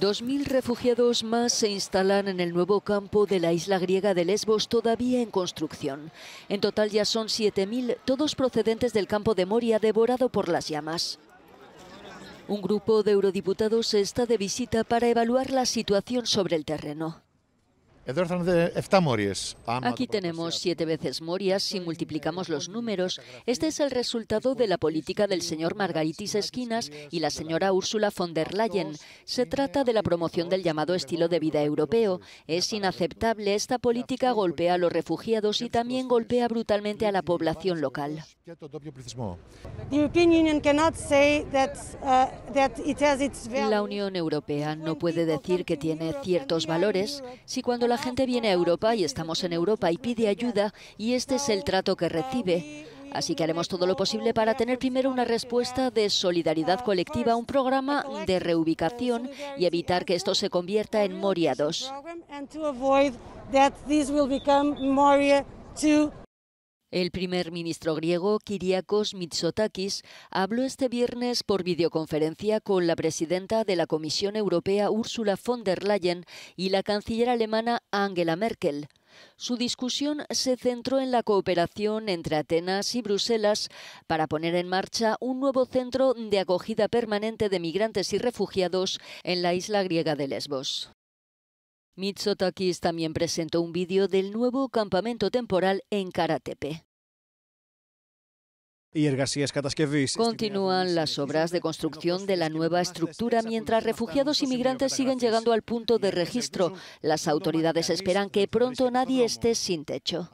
2.000 refugiados más se instalan en el nuevo campo de la isla griega de Lesbos todavía en construcción. En total ya son 7.000, todos procedentes del campo de Moria devorado por las llamas. Un grupo de eurodiputados está de visita para evaluar la situación sobre el terreno. Ah, Aquí tenemos siete veces Morias si multiplicamos los números. Este es el resultado de la política del señor Margaritis Esquinas y la señora Úrsula von der Leyen. Se trata de la promoción del llamado estilo de vida europeo. Es inaceptable. Esta política golpea a los refugiados y también golpea brutalmente a la población local. La Unión Europea no puede decir que tiene ciertos valores si cuando la la gente viene a Europa y estamos en Europa y pide ayuda y este es el trato que recibe. Así que haremos todo lo posible para tener primero una respuesta de solidaridad colectiva, un programa de reubicación y evitar que esto se convierta en Moria 2. El primer ministro griego, Kyriakos Mitsotakis, habló este viernes por videoconferencia con la presidenta de la Comisión Europea, Ursula von der Leyen, y la canciller alemana, Angela Merkel. Su discusión se centró en la cooperación entre Atenas y Bruselas para poner en marcha un nuevo centro de acogida permanente de migrantes y refugiados en la isla griega de Lesbos. Mitsotakis también presentó un vídeo del nuevo campamento temporal en Karatepe. Continúan las obras de construcción de la nueva estructura mientras refugiados y migrantes siguen llegando al punto de registro. Las autoridades esperan que pronto nadie esté sin techo.